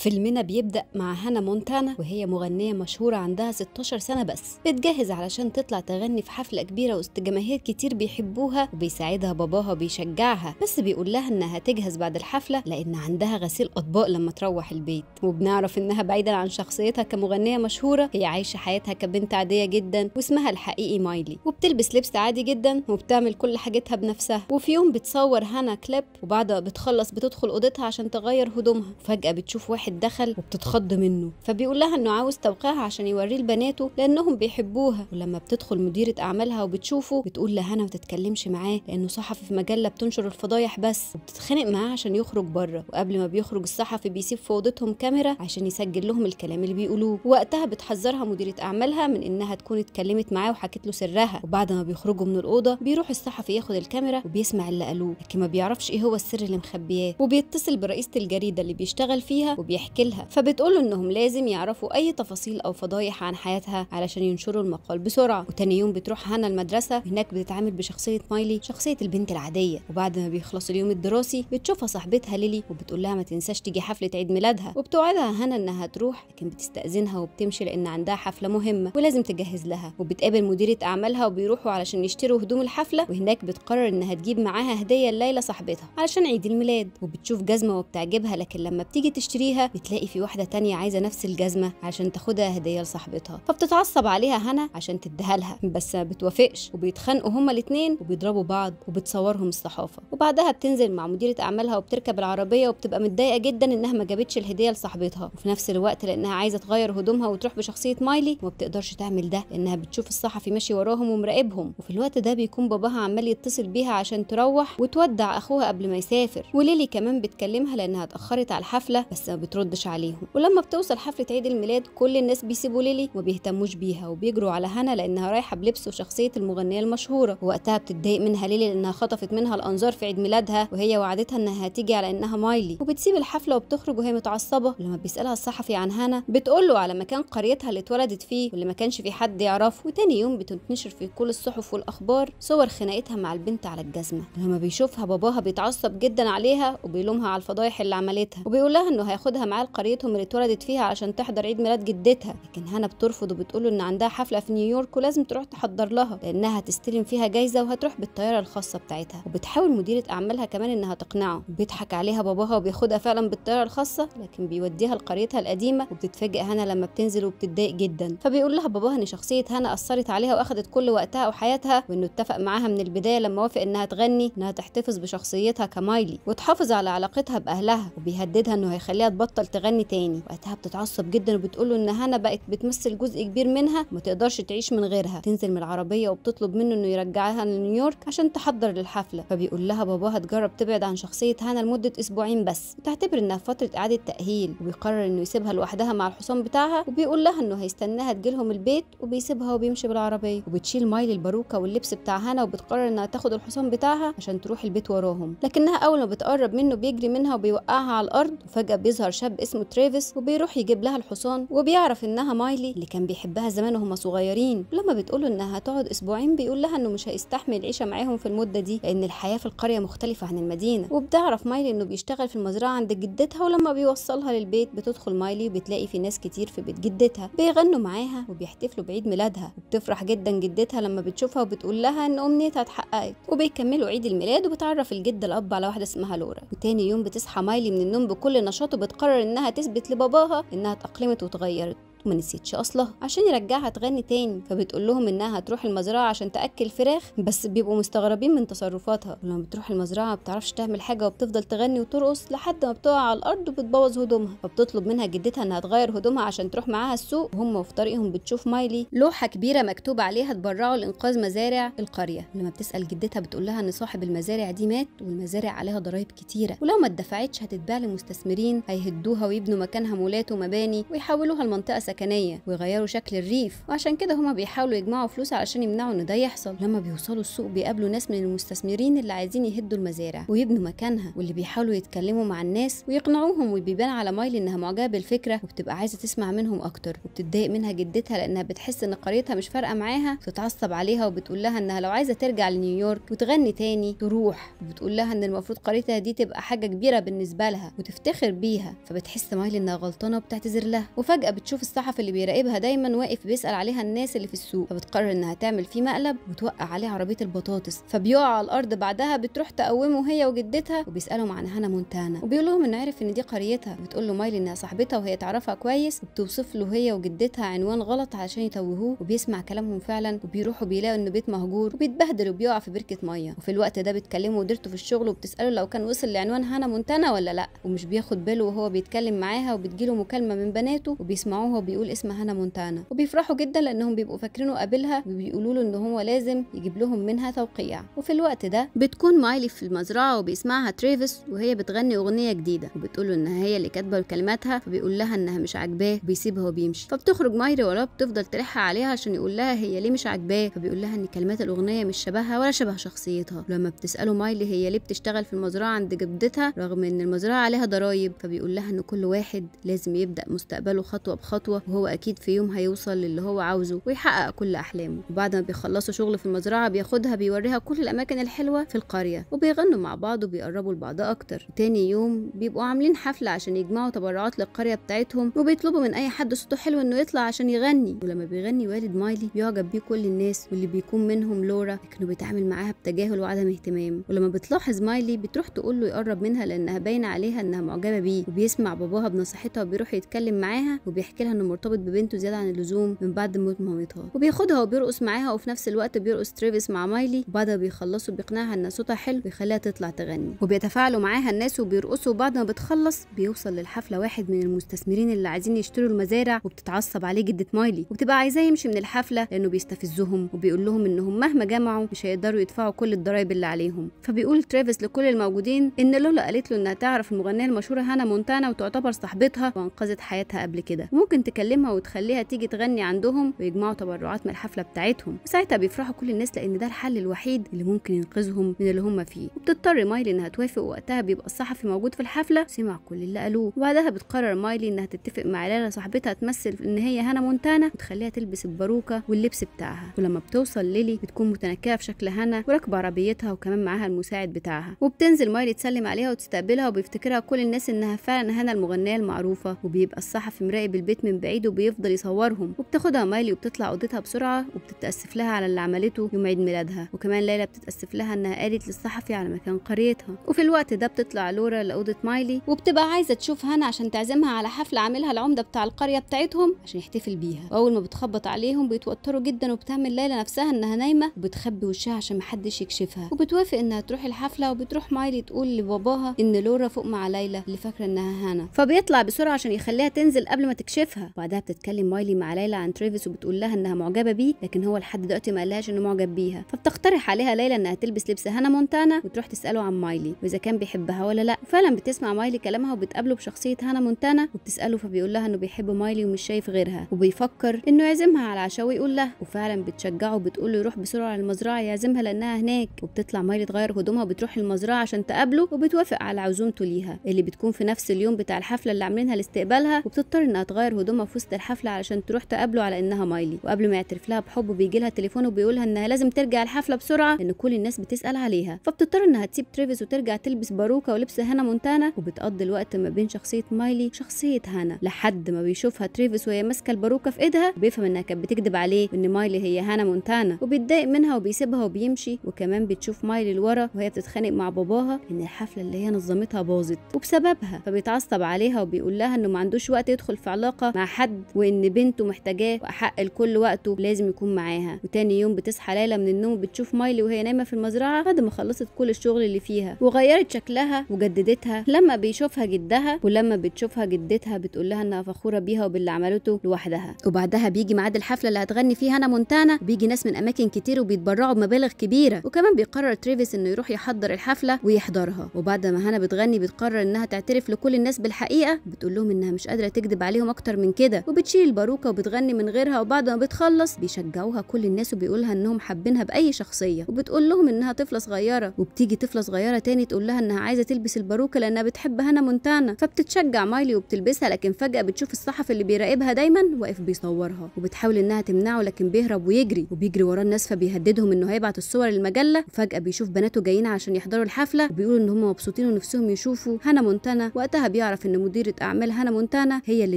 فيلمنا بيبدأ مع هانا مونتانا وهي مغنية مشهورة عندها 16 سنة بس بتجهز علشان تطلع تغني في حفلة كبيرة وسط جماهير كتير بيحبوها وبيساعدها باباها وبيشجعها بس بيقول لها انها تجهز بعد الحفلة لان عندها غسيل اطباق لما تروح البيت وبنعرف انها بعيدا عن شخصيتها كمغنية مشهورة هي عايشة حياتها كبنت عادية جدا واسمها الحقيقي مايلي وبتلبس لبس عادي جدا وبتعمل كل حاجتها بنفسها وفي يوم بتصور هانا كليب وبعدها بتخلص بتدخل اوضتها عشان تغير هدومها فجأة بتشوف واحد الدخل وبتتخض منه فبيقول لها انه عاوز توقيعها عشان يوريه لبناته لانهم بيحبوها ولما بتدخل مديره اعمالها وبتشوفه بتقول لهنا ما تتكلمش معاه لانه صحفي في مجله بتنشر الفضايح بس وبتتخانق معاه عشان يخرج بره وقبل ما بيخرج الصحفي بيسيب في اوضتهم كاميرا عشان يسجل لهم الكلام اللي بيقولوه وقتها بتحذرها مديره اعمالها من انها تكون اتكلمت معاه وحكت له سرها وبعد ما بيخرجوا من الاوضه بيروح الصحفي ياخد الكاميرا وبيسمع اللي قالوه لكن ما بيعرفش ايه هو السر اللي مخبياه وبيتصل برئيسه الجريده اللي بيشتغل فيها وبي بيحكي لها فبتقول انهم لازم يعرفوا اي تفاصيل او فضايح عن حياتها علشان ينشروا المقال بسرعه وتاني يوم بتروح هنا المدرسه هناك بتتعامل بشخصيه مايلي شخصيه البنت العاديه وبعد ما بيخلص اليوم الدراسي بتشوفها صاحبتها ليلي وبتقول لها ما تنساش تيجي حفله عيد ميلادها وبتوعدها هنا انها تروح لكن بتستاذنها وبتمشي لان عندها حفله مهمه ولازم تجهز لها وبتقابل مديره اعمالها وبيروحوا علشان يشتروا هدوم الحفله وهناك بتقرر انها تجيب معاها هديه لليلى صاحبتها علشان عيد الميلاد وبتشوف جزمه وبتعجبها لكن لما بتيجي تشتريها بتلاقي في واحده تانية عايزه نفس الجزمه عشان تاخدها هديه لصاحبتها فبتتعصب عليها هنا عشان تديها لها بس ما بتوافقش وبيتخانقوا هما الاثنين وبيضربوا بعض وبتصورهم الصحافه وبعدها بتنزل مع مديره اعمالها وبتركب العربيه وبتبقى متضايقه جدا انها ما جابتش الهديه لصاحبتها وفي نفس الوقت لانها عايزه تغير هدومها وتروح بشخصيه مايلي وما بتقدرش تعمل ده لانها بتشوف الصحفي ماشي وراهم ومراقبهم وفي الوقت ده بيكون باباها عمال يتصل بيها عشان تروح وتودع اخوها قبل ما يسافر وليلي كمان بتكلمها لانها اتاخرت على الحفله بس ما بتروح بتردش عليهم ولما بتوصل حفلة عيد الميلاد كل الناس بيسيبوا ليلي وبيهتموش بيها وبيجروا على هنا لأنها رايحة بلبس وشخصية المغنية المشهورة ووقتها بتتضايق منها ليلي لأنها خطفت منها الأنظار في عيد ميلادها وهي وعدتها إنها هتيجي على إنها مايلي وبتسيب الحفلة وبتخرج وهي متعصبة ولما بيسألها الصحفي عن هنا بتقول له على مكان قريتها اللي اتولدت فيه واللي ما كانش في حد يعرفه وتاني يوم بتنتشر في كل الصحف والأخبار صور خناقتها مع البنت على الجزمة لما بيشوفها باباها بيتعصب جدا عليها وبيلومها على الفضايح اللي عملتها وبيقول لها إنه هياخدها معاه لقريتهم اللي اتولدت فيها عشان تحضر عيد ميلاد جدتها لكن هنا بترفض وبتقول ان عندها حفلة في نيويورك ولازم تروح تحضر لها لانها هتستلم فيها جايزة وهتروح بالطيارة الخاصة بتاعتها وبتحاول مديرة اعمالها كمان انها تقنعه بيضحك عليها باباها وبياخدها فعلا بالطيارة الخاصة لكن بيوديها لقريتها القديمة وبتتفاجئ هنا لما بتنزل وبتتضايق جدا فبيقول لها باباها ان شخصية هنا اثرت عليها واخدت كل وقتها وحياتها وانه اتفق معاها من البداية لما وافق انها تغني انها تحتفظ بشخصيتها كمايلي وتحافظ على علاقتها باهلها وبيهددها انه هيخليها تبطل تبطل تغني تاني وقتها بتتعصب جدا وبتقوله ان هنا بقت بتمثل جزء كبير منها ما تقدرش تعيش من غيرها تنزل من العربيه وبتطلب منه انه يرجعها لنيويورك عشان تحضر للحفله فبيقول لها باباها تجرب تبعد عن شخصيه هنا لمده اسبوعين بس وتعتبر انها فتره اعاده تاهيل وبيقرر انه يسيبها لوحدها مع الحصان بتاعها وبيقول لها انه هيستناها تجيلهم البيت وبيسيبها وبيمشي بالعربيه وبتشيل مايل الباروكه واللبس بتاع هنا وبتقرر انها تاخد الحصان بتاعها عشان تروح البيت وراهم لكنها اول ما بتقرب منه بيجري منها وبيوقعها على الارض وفجاه بيظهر شاب شاب اسمه تريفيس وبيروح يجيب لها الحصان وبيعرف انها مايلي اللي كان بيحبها زمان وهما صغيرين ولما بتقوله انها هتقعد اسبوعين بيقول لها انه مش هيستحمل العيشه معاهم في المده دي لان الحياه في القريه مختلفه عن المدينه وبتعرف مايلي انه بيشتغل في المزرعه عند جدتها ولما بيوصلها للبيت بتدخل مايلي وبتلاقي في ناس كتير في بيت جدتها بيغنوا معاها وبيحتفلوا بعيد ميلادها وبتفرح جدا جدتها لما بتشوفها وبتقول لها ان امنيتها اتحققت وبيكملوا عيد الميلاد وبتعرف الجد الاب على واحده اسمها لورا وتاني يوم بتصحى مايلي من النوم بكل نشاط وبتقرر قرر انها تثبت لباباها انها اتاقلمت وتغيرت وما نسيتش اصلها عشان يرجعها تغني تاني فبتقول لهم انها هتروح المزرعه عشان تاكل فراخ بس بيبقوا مستغربين من تصرفاتها ولما بتروح المزرعه ما بتعرفش تعمل حاجه وبتفضل تغني وترقص لحد ما بتقع على الارض وبتبوظ هدومها فبتطلب منها جدتها انها تغير هدومها عشان تروح معاها السوق وهم في طريقهم بتشوف مايلي لوحه كبيره مكتوب عليها تبرعوا لانقاذ مزارع القريه لما بتسال جدتها بتقول لها ان صاحب المزارع دي مات والمزارع عليها ضرائب كتيره ولو ما اتدفعتش هتتباع لمستثمرين هيهدوها ويبنوا مكانها مولات ومباني ويحولوها لمنطقه سكنية ويغيروا شكل الريف وعشان كده هما بيحاولوا يجمعوا فلوس علشان يمنعوا ان ده يحصل لما بيوصلوا السوق بيقابلوا ناس من المستثمرين اللي عايزين يهدوا المزارع ويبنوا مكانها واللي بيحاولوا يتكلموا مع الناس ويقنعوهم وبيبان على مايلي انها معجبه بالفكره وبتبقى عايزه تسمع منهم اكتر وبتتضايق منها جدتها لانها بتحس ان قريتها مش فارقه معاها بتتعصب عليها وبتقول لها انها لو عايزه ترجع لنيويورك وتغني تاني تروح وبتقول لها ان المفروض قريتها دي تبقى حاجه كبيره بالنسبه لها وتفتخر بيها فبتحس مايلي انها غلطانه وبتعتذر لها وفجاه بتشوف الساعه الصحفي اللي بيراقبها دايما واقف بيسال عليها الناس اللي في السوق فبتقرر انها تعمل فيه مقلب وتوقع عليه عربيه البطاطس فبيقع على الارض بعدها بتروح تقومه هي وجدتها وبيسالهم عن هانا مونتانا وبيقول لهم انه عرف ان دي قريتها بتقول له مايلي انها صاحبتها وهي تعرفها كويس وبتوصف له هي وجدتها عنوان غلط علشان يتوهوه وبيسمع كلامهم فعلا وبيروحوا بيلاقوا ان بيت مهجور وبيتبهدل وبيقع في بركه ميه وفي الوقت ده بتكلمه مديرته في الشغل وبتساله لو كان وصل لعنوان هانا مونتانا ولا لا ومش بياخد باله وهو بيتكلم معاها وبتجيله مكالمه من بناته وبيسمعوها بيقول اسمها هانا مونتانا وبيفرحوا جدا لانهم بيبقوا فاكرينه قابلها وبيقولوا له ان هو لازم يجيب لهم منها توقيع وفي الوقت ده بتكون مايلي في المزرعه وبيسمعها تريفيس وهي بتغني اغنيه جديده وبتقول له ان هي اللي كاتبه كلماتها فبيقول لها انها مش عاجباه وبيسيبها وبيمشي فبتخرج مايلي وراه بتفضل تلح عليها عشان يقول لها هي ليه مش عاجباه فبيقول لها ان كلمات الاغنيه مش شبهها ولا شبه شخصيتها ولما بتساله مايلي هي ليه بتشتغل في المزرعه عند جدتها رغم ان المزرعه عليها ضرايب فبيقول لها ان كل واحد لازم يبدا مستقبله خطوه بخطوه وهو اكيد في يوم هيوصل للي هو عاوزه ويحقق كل احلامه وبعد ما بيخلصوا شغل في المزرعه بياخدها بيوريها كل الاماكن الحلوه في القريه وبيغنوا مع بعض وبيقربوا لبعض اكتر تاني يوم بيبقوا عاملين حفله عشان يجمعوا تبرعات للقريه بتاعتهم وبيطلبوا من اي حد صوته حلو انه يطلع عشان يغني ولما بيغني والد مايلي بيعجب بيه كل الناس واللي بيكون منهم لورا لكنه بيتعامل معاها بتجاهل وعدم اهتمام ولما بتلاحظ مايلي بتروح تقول له يقرب منها لانها باينه عليها انها معجبه بيه وبيسمع باباها بنصيحتها وبيروح يتكلم معاها وبيحكي لها انه مرتبط ببنته زياده عن اللزوم من بعد موت مامتها وبياخدها وبيرقص معاها وفي نفس الوقت بيرقص تريفيس مع مايلي وبعدها بيخلصوا بيقنعها ان صوتها حلو ويخليها تطلع تغني وبيتفاعلوا معاها الناس وبيرقصوا وبعد ما بتخلص بيوصل للحفله واحد من المستثمرين اللي عايزين يشتروا المزارع وبتتعصب عليه جده مايلي وبتبقى عايزاه يمشي من الحفله لانه بيستفزهم وبيقول لهم انهم مهما جمعوا مش هيقدروا يدفعوا كل الضرايب اللي عليهم فبيقول تريفيس لكل الموجودين ان لولا قالت له انها تعرف المغنيه المشهوره هانا مونتانا وتعتبر صاحبتها وانقذت حياتها قبل كده ممكن تكلمها وتخليها تيجي تغني عندهم ويجمعوا تبرعات من الحفله بتاعتهم وساعتها بيفرحوا كل الناس لان ده الحل الوحيد اللي ممكن ينقذهم من اللي هم فيه وبتضطر مايلي انها توافق وقتها بيبقى الصحفي موجود في الحفله سمع كل اللي قالوه وبعدها بتقرر مايلي انها تتفق مع لالا صاحبتها تمثل ان هي هانا مونتانا وتخليها تلبس الباروكه واللبس بتاعها ولما بتوصل ليلي بتكون متنكهه في شكل هانا وراكبه عربيتها وكمان معاها المساعد بتاعها وبتنزل مايلي تسلم عليها وتستقبلها وبيفتكرها كل الناس انها فعلا هانا المغنيه المعروفه وبيبقى الصحفي مراقب البيت من بعيد وبيفضل يصورهم وبتاخدها مايلي وبتطلع اوضتها بسرعه وبتتاسف لها على اللي عملته يوم عيد ميلادها وكمان ليلى بتتاسف لها انها قالت للصحفي على مكان قريتها وفي الوقت ده بتطلع لورا لاوضه مايلي وبتبقى عايزه تشوف هنا عشان تعزمها على حفله عاملها العمده بتاع القريه بتاعتهم عشان يحتفل بيها واول ما بتخبط عليهم بيتوتروا جدا وبتعمل ليلى نفسها انها نايمه وبتخبي وشها عشان محدش يكشفها وبتوافق انها تروح الحفله وبتروح مايلي تقول لباباها ان لورا فوق مع ليلى اللي فاكره انها هنا فبيطلع بسرعه عشان يخليها تنزل قبل ما تكشفها وبعدها بعدها بتتكلم مايلي مع ليلى عن تريفيس وبتقول لها انها معجبه بيه لكن هو لحد دلوقتي ما قالهاش انه معجب بيها فبتقترح عليها ليلى انها تلبس لبس هانا مونتانا وتروح تساله عن مايلي واذا كان بيحبها ولا لا فعلا بتسمع مايلي كلامها وبتقابله بشخصيه هانا مونتانا وبتساله فبيقول لها انه بيحب مايلي ومش شايف غيرها وبيفكر انه يعزمها على عشاء ويقول لها وفعلا بتشجعه وبتقول له يروح بسرعه للمزرعه يعزمها لانها هناك وبتطلع مايلي تغير هدومها وبتروح المزرعه عشان تقابله وبتوافق على عزومته ليها اللي بتكون في نفس اليوم بتاع الحفله اللي عاملينها لاستقبالها وبتضطر انها تغير هدومها ما في وسط الحفله علشان تروح تقابله على انها مايلي وقبل ما يعترف لها بحبه بيجي لها تليفون وبيقول لها انها لازم ترجع الحفله بسرعه لان كل الناس بتسال عليها فبتضطر انها تسيب تريفيس وترجع تلبس باروكه ولبس هانا مونتانا وبتقضي الوقت ما بين شخصيه مايلي وشخصيه هانا لحد ما بيشوفها تريفيس وهي ماسكه الباروكه في ايدها بيفهم انها كانت بتكذب عليه وان مايلي هي هانا مونتانا وبيتضايق منها وبيسيبها وبيمشي وكمان بتشوف مايلي لورا وهي بتتخانق مع باباها ان الحفله اللي هي نظمتها باظت وبسببها فبيتعصب عليها وبيقول لها انه ما عندوش وقت يدخل في علاقه مع حد وان بنته محتاجاه وحق لكل وقته لازم يكون معاها وتاني يوم بتصحى ليلى من النوم بتشوف مايلي وهي نايمه في المزرعه بعد ما خلصت كل الشغل اللي فيها وغيرت شكلها وجددتها لما بيشوفها جدها ولما بتشوفها جدتها بتقول لها انها فخوره بيها وباللي عملته لوحدها وبعدها بيجي ميعاد الحفله اللي هتغني فيها انا مونتانا بيجي ناس من اماكن كتير وبيتبرعوا بمبالغ كبيره وكمان بيقرر تريفيس انه يروح يحضر الحفله ويحضرها وبعد ما هنا بتغني بتقرر انها تعترف لكل الناس بالحقيقه بتقول لهم انها مش قادره تكذب عليهم اكتر من كده وبتشيل الباروكه وبتغني من غيرها وبعد ما بتخلص بيشجعوها كل الناس وبيقولها انهم حابينها باي شخصيه وبتقول لهم انها طفله صغيره وبتيجي طفله صغيره تاني تقول لها انها عايزه تلبس الباروكه لانها بتحب هنا مونتانا فبتتشجع مايلي وبتلبسها لكن فجاه بتشوف الصحفي اللي بيراقبها دايما واقف بيصورها وبتحاول انها تمنعه لكن بيهرب ويجري وبيجري وراه الناس فبيهددهم انه هيبعت الصور للمجله وفجاه بيشوف بناته جايين عشان يحضروا الحفله وبيقولوا ان هم مبسوطين ونفسهم يشوفوا هنا مونتانا وقتها بيعرف ان مديره اعمال هنا مونتانا هي اللي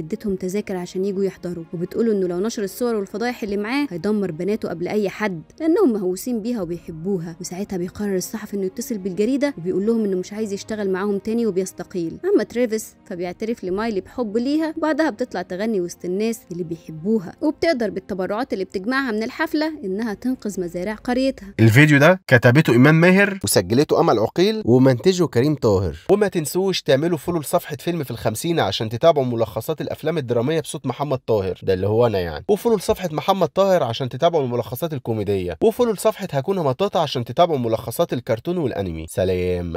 ادتهم تذاكر الآخر عشان يجوا يحضروا وبتقوله إنه لو نشر الصور والفضايح اللي معاه هيدمر بناته قبل أي حد لأنهم مهووسين بيها وبيحبوها وساعتها بيقرر الصحفي إنه يتصل بالجريدة وبيقول لهم إنه مش عايز يشتغل معاهم تاني وبيستقيل أما تريفيس فبيعترف لمايلي بحبه ليها وبعدها بتطلع تغني وسط الناس اللي بيحبوها وبتقدر بالتبرعات اللي بتجمعها من الحفلة إنها تنقذ مزارع قريتها الفيديو ده كتبته إيمان ماهر وسجلته أمل عقيل ومنتجه كريم طاهر وما تنسوش تعملوا فولو لصفحة فيلم في الخمسين عشان تتابعوا ملخصات الأفلام الدرامية بصوت محمد طاهر ده اللي هو انا يعني وفولو لصفحه محمد طاهر عشان تتابعوا الملخصات الكوميديه وفولو لصفحه هكون مطاطا عشان تتابعوا ملخصات الكرتون والانمي سلام